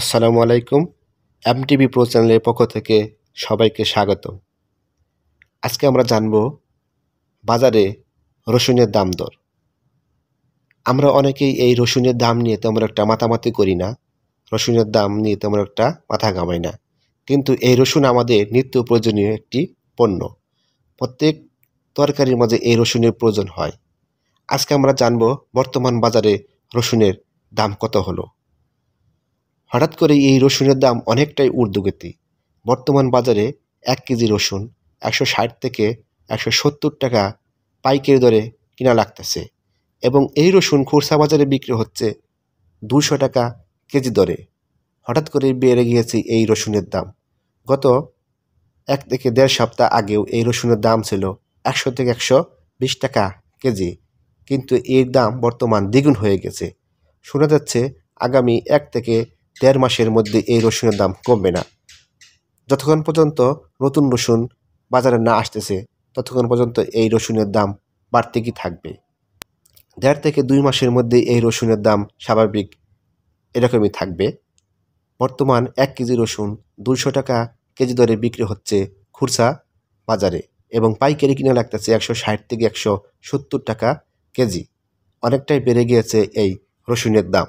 আসসালামু আলাইকুম MTV pro চ্যানেলের পক্ষ থেকে সবাইকে স্বাগত আজকে আমরা জানব বাজারে রসুনের দাম দর আমরা অনেকেই এই রসুনের দাম নিয়ে তেমন একটা মাতামাতি করি না রসুনের দাম নিয়ে তেমন একটা মাথা ঘামাই না কিন্তু এই রসুন আমাদের নিত্য প্রয়োজনীয় একটি পণ্য প্রত্যেক তরকারির মাঝে এই রসুনের প্রয়োজন হয় আজকে আমরা জানব বর্তমান বাজারে রসুনের দাম কত হলো হঠাৎ করে এই রসুনের দাম অনেকটাই ঊর্ধ্বগতি বর্তমান বাজারে এক কেজি রসুন একশো ষাট থেকে একশো সত্তর টাকা পাইকারি দরে কিনা লাগতেছে এবং এই রসুন খুরসা বাজারে বিক্রি হচ্ছে দুশো টাকা কেজি দরে হঠাৎ করে বেড়ে গিয়েছে এই রসুনের দাম গত এক থেকে দেড় সপ্তাহ আগেও এই রসুনের দাম ছিল একশো থেকে একশো বিশ টাকা কেজি কিন্তু এর দাম বর্তমান দ্বিগুণ হয়ে গেছে শোনা যাচ্ছে আগামী এক থেকে দেড় মাসের মধ্যে এই রসুনের দাম কমবে না যতক্ষণ পর্যন্ত নতুন রসুন বাজারে না আসতেছে ততক্ষণ পর্যন্ত এই রসুনের দাম বাড়তে কি থাকবে দেড় থেকে দুই মাসের মধ্যে এই রসুনের দাম স্বাভাবিক এরকমই থাকবে বর্তমান এক কেজি রসুন দুশো টাকা কেজি দরে বিক্রি হচ্ছে খুরসা বাজারে এবং পাইকারি কিনে লাগতেছে একশো ষাট থেকে একশো সত্তর টাকা কেজি অনেকটাই বেড়ে গিয়েছে এই রসুনের দাম